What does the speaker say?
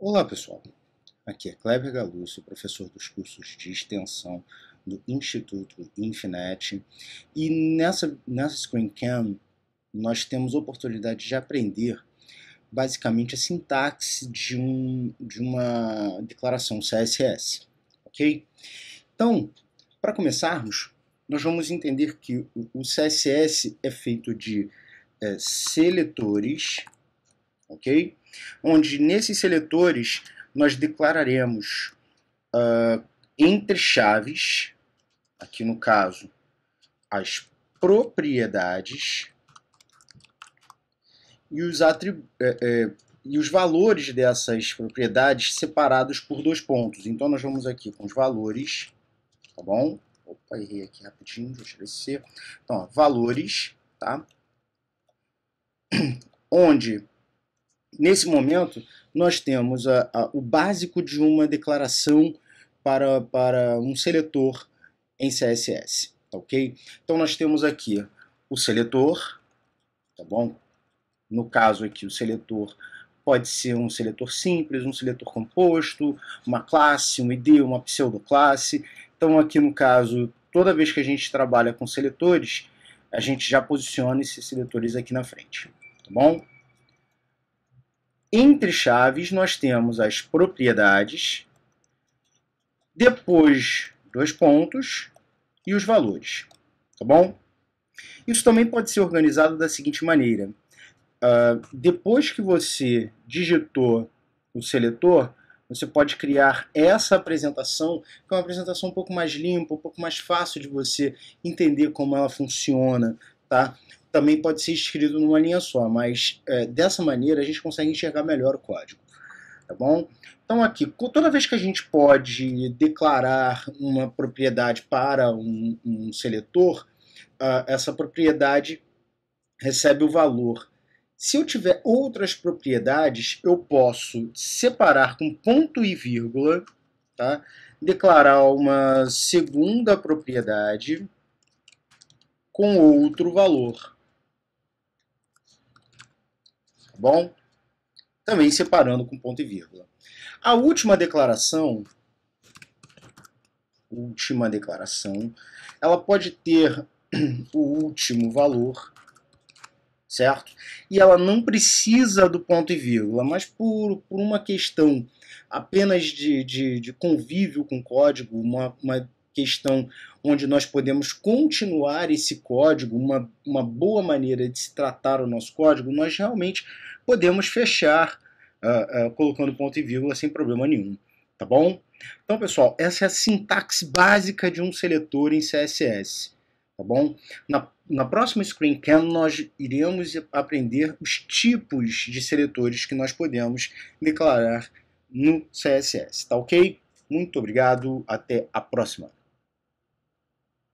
Olá, pessoal. Aqui é Kleber Galúcio, professor dos cursos de extensão do Instituto Infinet. E nessa, nessa screencam nós temos a oportunidade de aprender basicamente a sintaxe de, um, de uma declaração CSS, ok? Então, para começarmos, nós vamos entender que o CSS é feito de é, seletores, ok? onde nesses seletores nós declararemos uh, entre chaves, aqui no caso, as propriedades e os, atrib... eh, é, eh, é, e os valores dessas propriedades separados por dois pontos. Então, nós vamos aqui com os valores, tá bom? Opa, errei aqui rapidinho, deixa eu tirar esse C. Então, ó, valores, tá? Onde nesse momento, nós temos a, a, o básico de uma declaração para, para um seletor em CSS, tá ok? Então nós temos aqui o seletor, tá bom? No caso aqui, o seletor pode ser um seletor simples, um seletor composto, uma classe, um ID, uma pseudoclasse. Então aqui no caso, toda vez que a gente trabalha com seletores, a gente já posiciona esses seletores aqui na frente, tá bom? Entre chaves, nós temos as propriedades, depois dois pontos e os valores, tá bom? Isso também pode ser organizado da seguinte maneira. Uh, depois que você digitou o seletor, você pode criar essa apresentação, que é uma apresentação um pouco mais limpa, um pouco mais fácil de você entender como ela funciona, tá? também pode ser escrito numa linha só, mas é, dessa maneira a gente consegue enxergar melhor o código. Tá bom? Então aqui, toda vez que a gente pode declarar uma propriedade para um, um seletor, uh, essa propriedade recebe o valor. Se eu tiver outras propriedades, eu posso separar com ponto e vírgula, tá? declarar uma segunda propriedade com outro valor bom? Também separando com ponto e vírgula. A última declaração, última declaração, ela pode ter o último valor, certo? E ela não precisa do ponto e vírgula, mas por, por uma questão apenas de, de, de convívio com o código, uma, uma questão onde nós podemos continuar esse código, uma, uma boa maneira de se tratar o nosso código, nós realmente podemos fechar uh, uh, colocando ponto e vírgula sem problema nenhum. Tá bom? Então, pessoal, essa é a sintaxe básica de um seletor em CSS. Tá bom? Na, na próxima ScreenCam, nós iremos aprender os tipos de seletores que nós podemos declarar no CSS. Tá ok? Muito obrigado, até a próxima.